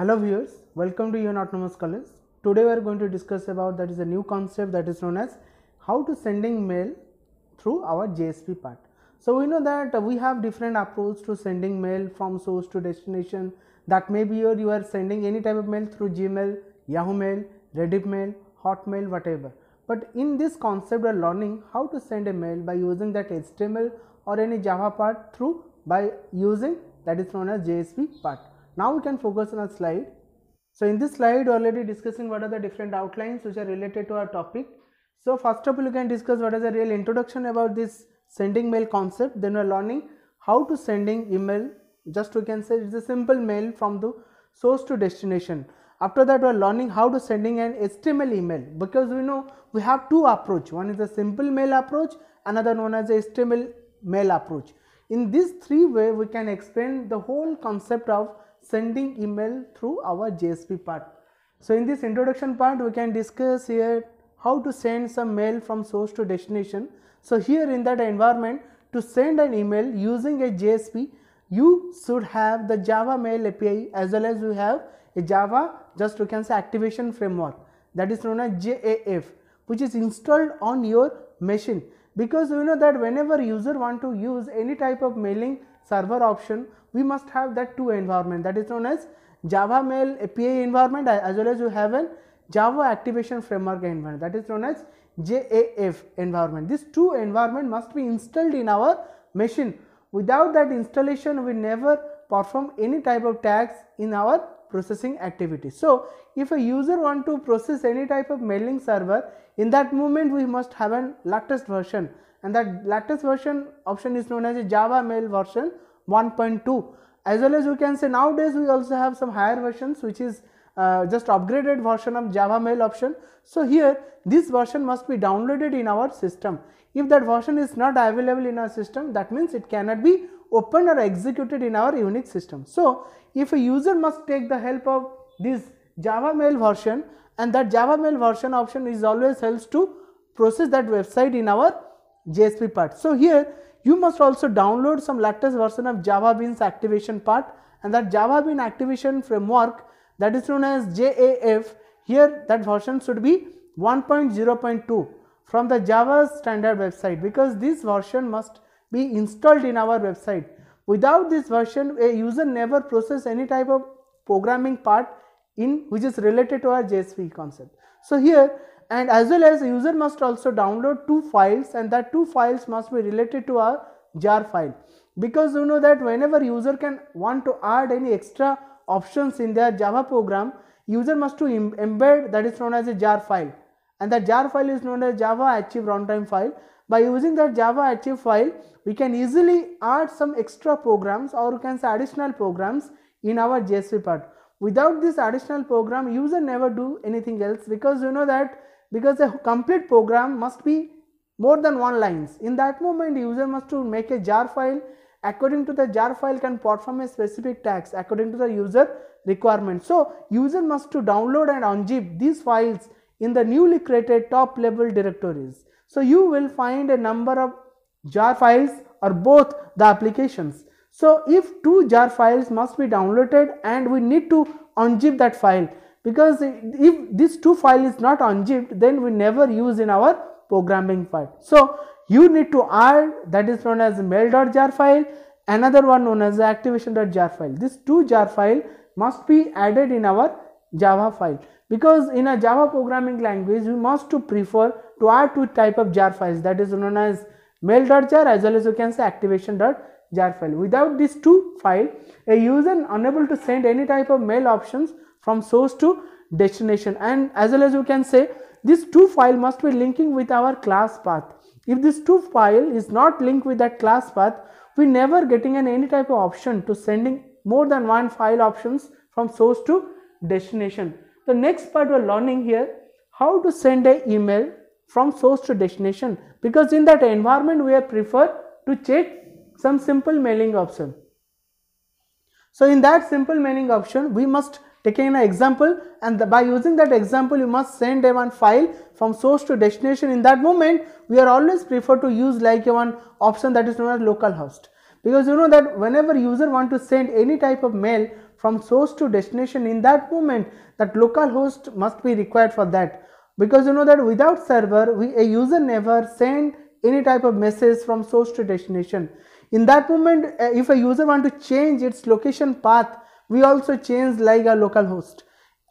Hello viewers, welcome to Ion Autonomous College. Today we are going to discuss about that is a new concept that is known as how to sending mail through our JSP part. So we know that we have different approach to sending mail from source to destination that may be your you are sending any type of mail through Gmail, Yahoo Mail, Reddit Mail, Hotmail whatever. But in this concept we are learning how to send a mail by using that HTML or any Java part through by using that is known as JSP part. Now we can focus on a slide. So in this slide already discussing what are the different outlines which are related to our topic. So first of all you can discuss what is the real introduction about this sending mail concept then we are learning how to sending email just we can say it's a simple mail from the source to destination. After that we are learning how to sending an HTML email because we know we have two approach one is a simple mail approach another known as a HTML mail approach. In this three way we can explain the whole concept of sending email through our JSP part. So in this introduction part we can discuss here how to send some mail from source to destination. So here in that environment to send an email using a JSP you should have the Java mail API as well as you have a Java just you can say activation framework that is known as JAF which is installed on your machine because you know that whenever user want to use any type of mailing server option we must have that two environment that is known as Java Mail API environment as well as you have an Java Activation Framework environment that is known as JAF environment. These two environment must be installed in our machine. Without that installation, we never perform any type of tags in our processing activity. So, if a user want to process any type of mailing server, in that moment we must have an latest version and that latest version option is known as a Java mail version 1.2 as well as you can say nowadays we also have some higher versions which is uh, just upgraded version of java mail option. So, here this version must be downloaded in our system. If that version is not available in our system that means it cannot be opened or executed in our Unix system. So, if a user must take the help of this java mail version and that java mail version option is always helps to process that website in our JSP part. So, here you must also download some latest version of Java Beans activation part and that Java Bean activation framework that is known as JAF here that version should be 1.0.2 from the Java standard website because this version must be installed in our website. Without this version a user never process any type of programming part in which is related to our JSP concept. So, here and as well as user must also download two files and that two files must be related to our jar file because you know that whenever user can want to add any extra options in their java program user must to embed that is known as a jar file and that jar file is known as java archive runtime file by using that java archive file we can easily add some extra programs or we can say additional programs in our JSP part without this additional program user never do anything else because you know that because a complete program must be more than one lines. In that moment user must to make a jar file according to the jar file can perform a specific task according to the user requirement. So, user must to download and unzip these files in the newly created top level directories. So, you will find a number of jar files or both the applications. So, if two jar files must be downloaded and we need to unzip that file because if this two file is not unzipped then we never use in our programming part. So, you need to add that is known as mail.jar file another one known as activation.jar file. This two jar file must be added in our Java file because in a Java programming language we must to prefer to add two type of jar files that is known as mail.jar as well as you can say activation.jar file. Without these two file a user unable to send any type of mail options from source to destination and as well as we can say this two file must be linking with our class path if this two file is not linked with that class path we never getting an any type of option to sending more than one file options from source to destination the next part we're learning here how to send a email from source to destination because in that environment we are prefer to check some simple mailing option so in that simple mailing option we must taking an example and the, by using that example you must send a one file from source to destination in that moment we are always prefer to use like a one option that is known as localhost because you know that whenever user want to send any type of mail from source to destination in that moment that localhost must be required for that because you know that without server we, a user never send any type of message from source to destination in that moment if a user want to change its location path we also change like a local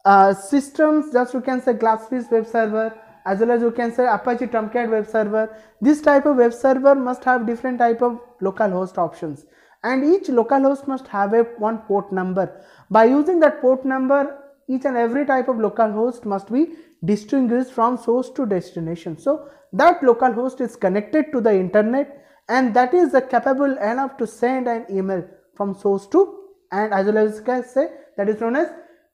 uh, systems just you can say glassfish web server as well as you can say apache tomcat web server this type of web server must have different type of local host options and each local host must have a one port number by using that port number each and every type of local host must be distinguished from source to destination so that local host is connected to the internet and that is capable enough to send an email from source to and as well as you can say that is known as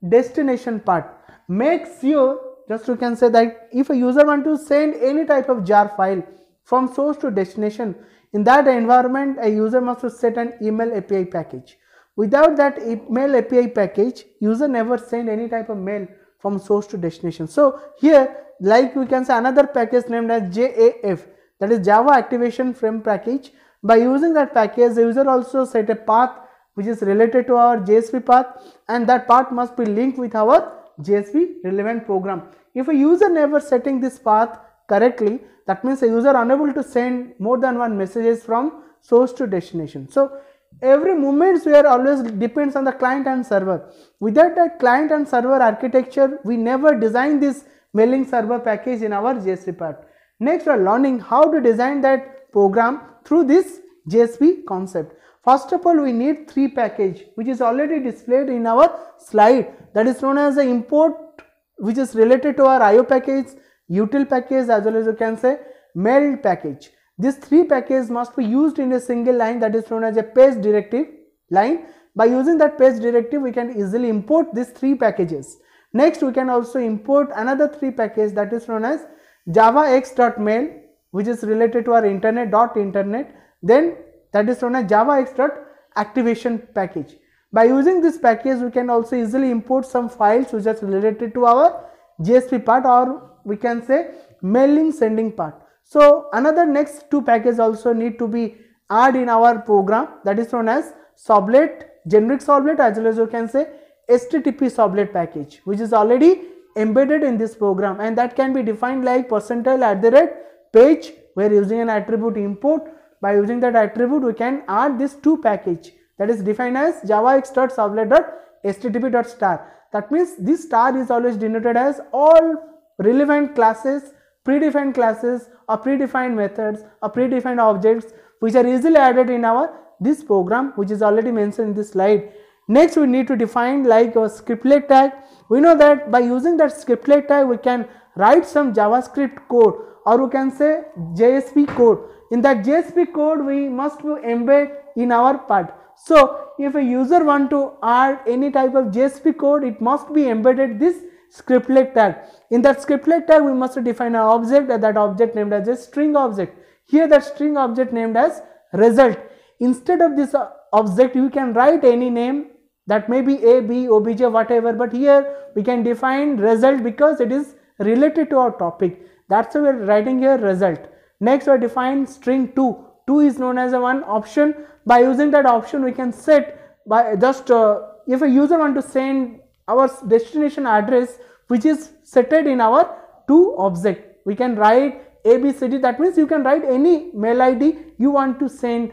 destination part makes you just you can say that if a user want to send any type of jar file from source to destination in that environment a user must set an email api package without that email api package user never send any type of mail from source to destination so here like we can say another package named as jaf that is java activation frame package by using that package the user also set a path which is related to our JSP path and that path must be linked with our JSP relevant program. If a user never setting this path correctly that means a user unable to send more than one messages from source to destination. So, every movements we are always depends on the client and server. Without that client and server architecture we never design this mailing server package in our JSP part. Next we are learning how to design that program through this JSP concept. First of all, we need three package which is already displayed in our slide that is known as the import which is related to our IO package, util package as well as you can say mail package. These three packages must be used in a single line that is known as a page directive line. By using that page directive, we can easily import these three packages. Next, we can also import another three package that is known as javax.mail which is related to our internet dot internet. Then that is known as Java extract activation package. By using this package, we can also easily import some files which are related to our JSP part or we can say mailing sending part. So, another next two packages also need to be added in our program that is known as Soblet, generic Soblet as well as you can say HTTP Soblet package which is already embedded in this program and that can be defined like percentile at the rate page where using an attribute import by using that attribute we can add this two package that is defined as javax.servlet.http star. That means this star is always denoted as all relevant classes, predefined classes or predefined methods or predefined objects which are easily added in our this program which is already mentioned in this slide. Next we need to define like a scriptlet tag. We know that by using that scriptlet tag we can write some JavaScript code or you can say JSP code. In that JSP code we must embed in our part. So if a user want to add any type of JSP code it must be embedded this scriptlet tag. In that scriptlet tag we must define an object that object named as a string object. Here that string object named as result. Instead of this uh, object you can write any name that may be a b obj whatever but here we can define result because it is related to our topic that's why we're writing here result. Next we define string 2. 2 is known as a one option. By using that option we can set by just uh, if a user want to send our destination address which is setted in our two object. We can write ABCD that means you can write any mail ID you want to send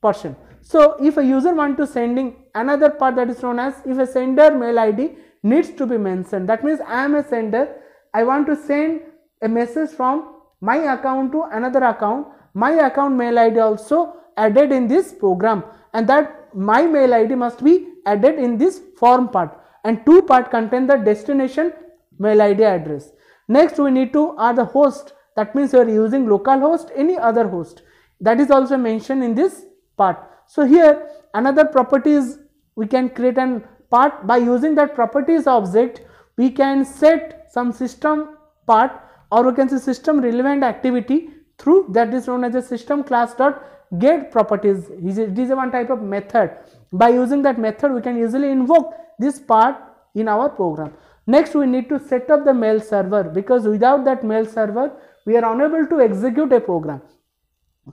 person. So, if a user want to sending another part that is known as if a sender mail ID needs to be mentioned that means I am a sender I want to send a message from my account to another account my account mail id also added in this program and that my mail id must be added in this form part and two part contain the destination mail id address next we need to add the host that means you are using local host any other host that is also mentioned in this part so here another property is we can create an part by using that properties object we can set some system part or we can say system relevant activity through that is known as a system class dot get properties it is one type of method by using that method we can easily invoke this part in our program next we need to set up the mail server because without that mail server we are unable to execute a program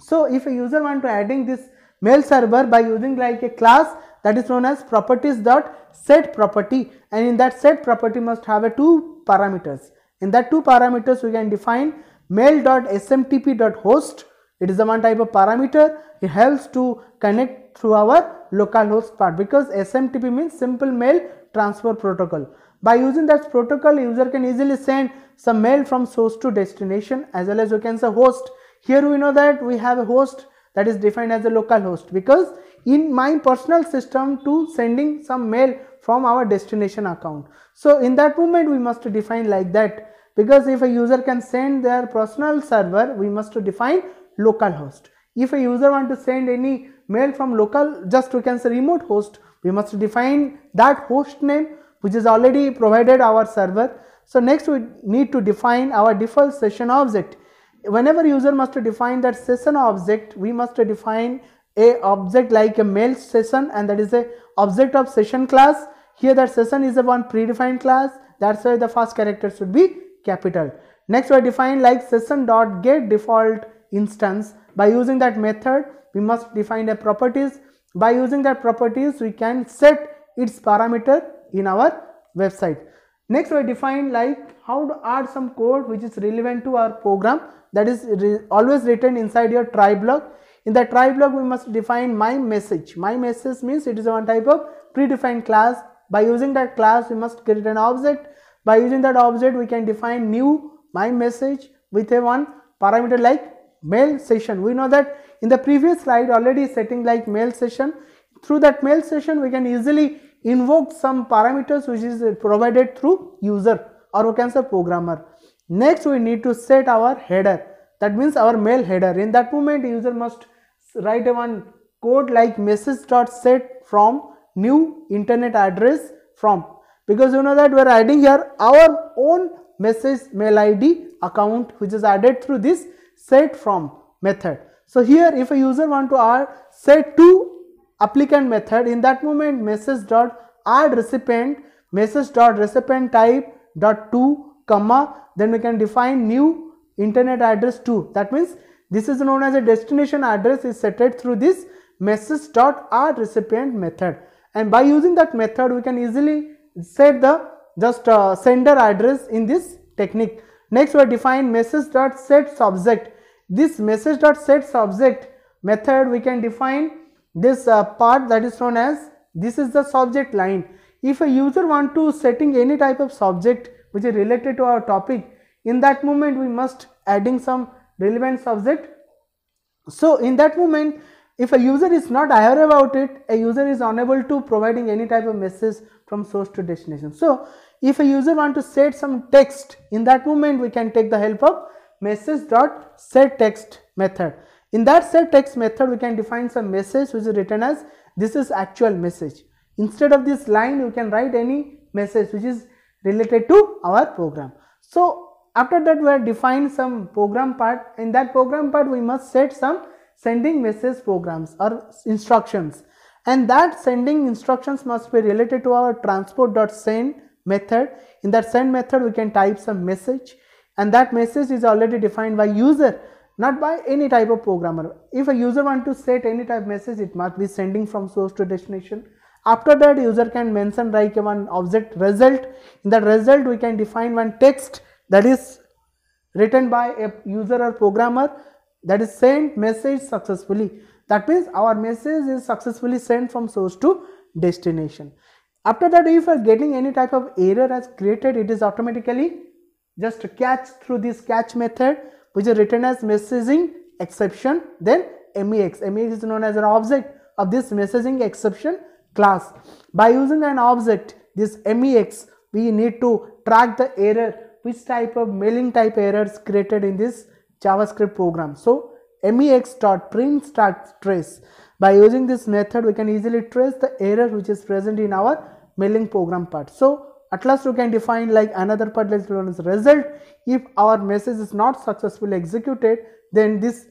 so if a user want to adding this mail server by using like a class that is known as properties dot set property and in that set property must have a two parameters in that two parameters we can define mail.smtp.host. It is the one type of parameter. It helps to connect through our localhost part because SMTP means simple mail transfer protocol. By using that protocol, user can easily send some mail from source to destination as well as you can say host. Here we know that we have a host that is defined as a local host because in my personal system to sending some mail from our destination account. So in that moment we must define like that because if a user can send their personal server we must define localhost. If a user want to send any mail from local just we can say remote host we must define that host name which is already provided our server. So next we need to define our default session object. Whenever user must define that session object we must define a object like a mail session and that is a object of session class here that session is a one predefined class that's why the first character should be capital next we define like session dot get default instance by using that method we must define the properties by using that properties we can set its parameter in our website next we define like how to add some code which is relevant to our program that is always written inside your try block in the try block, we must define my message. My message means it is one type of predefined class. By using that class, we must create an object. By using that object, we can define new my message with a one parameter like mail session. We know that in the previous slide already setting like mail session. Through that mail session, we can easily invoke some parameters which is provided through user or we can say programmer. Next, we need to set our header that means our mail header in that moment user must write one code like message dot set from new internet address from because you know that we are adding here our own message mail id account which is added through this set from method. So, here if a user want to add set to applicant method in that moment message dot add recipient message dot recipient type dot to comma then we can define new internet address too. That means this is known as a destination address is set through this message dot recipient method. And by using that method, we can easily set the just uh, sender address in this technique. Next, we define message dot set subject. This message dot set subject method we can define this uh, part that is known as this is the subject line. If a user want to setting any type of subject which is related to our topic, in that moment we must adding some relevant subject. So, in that moment if a user is not aware about it, a user is unable to providing any type of message from source to destination. So, if a user want to set some text in that moment we can take the help of message dot set text method. In that set text method we can define some message which is written as this is actual message. Instead of this line you can write any message which is related to our program. So, after that we have defined some program part in that program part we must set some sending message programs or instructions and that sending instructions must be related to our transport.send method in that send method we can type some message and that message is already defined by user not by any type of programmer if a user want to set any type message it must be sending from source to destination after that user can mention like one object result in that result we can define one text that is written by a user or programmer that is sent message successfully. That means our message is successfully sent from source to destination. After that if you are getting any type of error as created it is automatically just catch through this catch method which is written as messaging exception then MEX. MEX is known as an object of this messaging exception class. By using an object this MEX we need to track the error which type of mailing type errors created in this JavaScript program. So mex.print.trace by using this method we can easily trace the error which is present in our mailing program part. So at last you can define like another part let's learn as result if our message is not successfully executed then this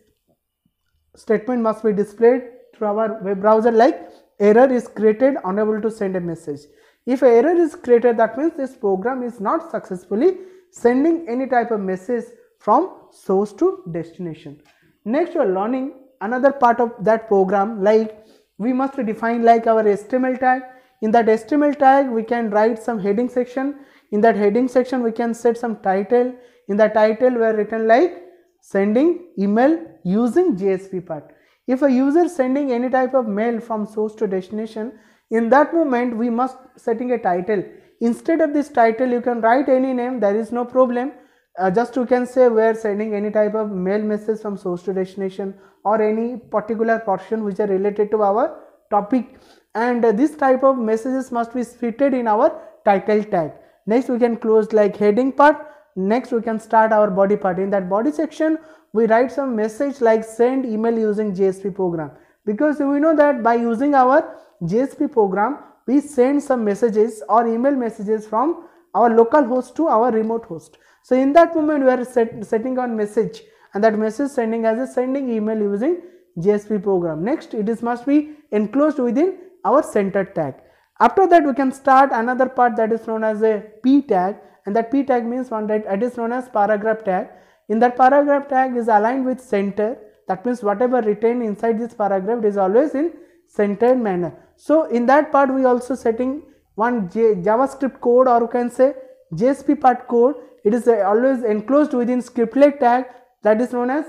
statement must be displayed through our web browser like error is created unable to send a message if error is created that means this program is not successfully sending any type of message from source to destination. Next we are learning another part of that program like we must define like our HTML tag. In that HTML tag we can write some heading section. In that heading section we can set some title. In the title we are written like sending email using JSP part. If a user sending any type of mail from source to destination in that moment we must setting a title instead of this title you can write any name there is no problem uh, just you can say we are sending any type of mail message from source to destination or any particular portion which are related to our topic and uh, this type of messages must be fitted in our title tag next we can close like heading part next we can start our body part in that body section we write some message like send email using jsp program because we know that by using our jsp program we send some messages or email messages from our local host to our remote host. So, in that moment we are set, setting on message and that message sending as a sending email using JSP program. Next, it is must be enclosed within our center tag. After that, we can start another part that is known as a P tag and that P tag means one that it is known as paragraph tag. In that paragraph tag is aligned with center that means whatever written inside this paragraph is always in centered manner. So, in that part we also setting one J, JavaScript code or you can say JSP part code it is always enclosed within scriptlet tag that is known as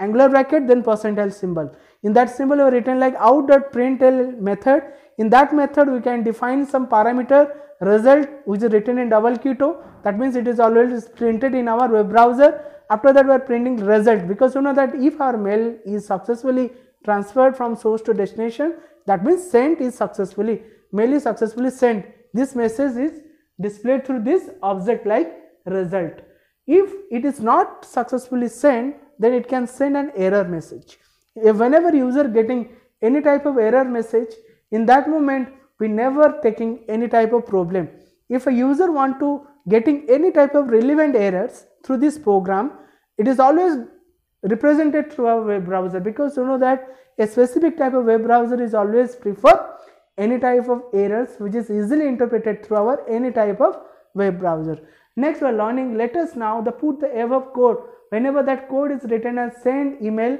angular bracket then percentile symbol. In that symbol you written like out dot println method in that method we can define some parameter result which is written in double keto that means it is always printed in our web browser after that we are printing result because you know that if our mail is successfully transferred from source to destination that means sent is successfully mail is successfully sent this message is displayed through this object like result if it is not successfully sent then it can send an error message if whenever user getting any type of error message in that moment we never taking any type of problem if a user want to getting any type of relevant errors through this program it is always represented through our web browser because you know that a specific type of web browser is always prefer any type of errors which is easily interpreted through our any type of web browser. Next we are learning let us now the put the above code whenever that code is written as send email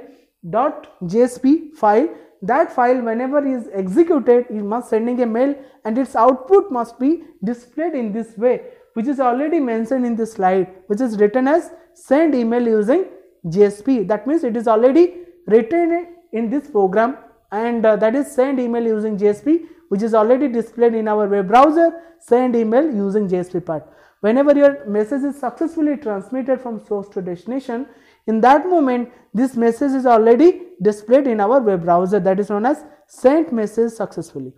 dot jsp file that file whenever is executed it must sending a mail and its output must be displayed in this way which is already mentioned in this slide which is written as send email using GSP. That means it is already written in this program and uh, that is send email using JSP which is already displayed in our web browser send email using JSP part. Whenever your message is successfully transmitted from source to destination in that moment this message is already displayed in our web browser that is known as sent message successfully.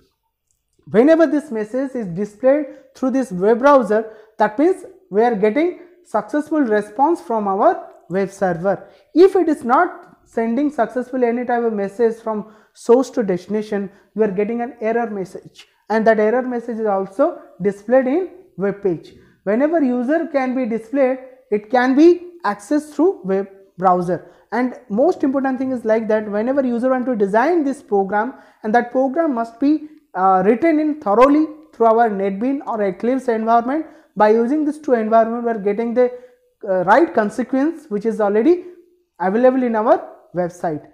Whenever this message is displayed through this web browser that means we are getting successful response from our web server. If it is not sending successfully any type of message from source to destination, you are getting an error message and that error message is also displayed in web page. Whenever user can be displayed, it can be accessed through web browser and most important thing is like that whenever user want to design this program and that program must be uh, written in thoroughly through our NetBeans or Eclipse environment by using these two environment we are getting the uh, right consequence which is already available in our website.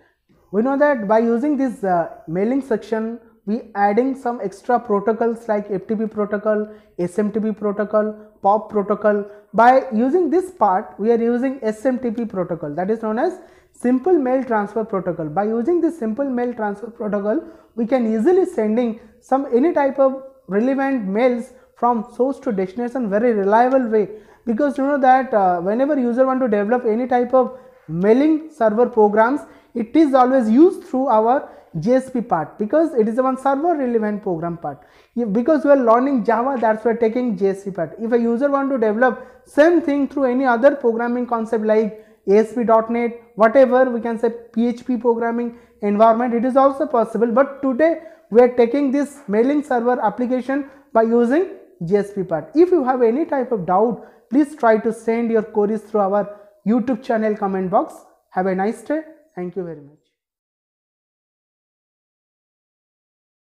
We know that by using this uh, mailing section we adding some extra protocols like FTP protocol, SMTP protocol, POP protocol. By using this part we are using SMTP protocol that is known as simple mail transfer protocol. By using this simple mail transfer protocol we can easily sending some any type of relevant mails from source to destination very reliable way because you know that uh, whenever user want to develop any type of mailing server programs it is always used through our JSP part because it is the one server relevant program part. If because we are learning Java that's why taking JSP part. If a user want to develop same thing through any other programming concept like ASP.NET whatever we can say PHP programming environment it is also possible but today we are taking this mailing server application by using JSP part. If you have any type of doubt Please try to send your queries through our YouTube channel comment box. Have a nice day. Thank you very much.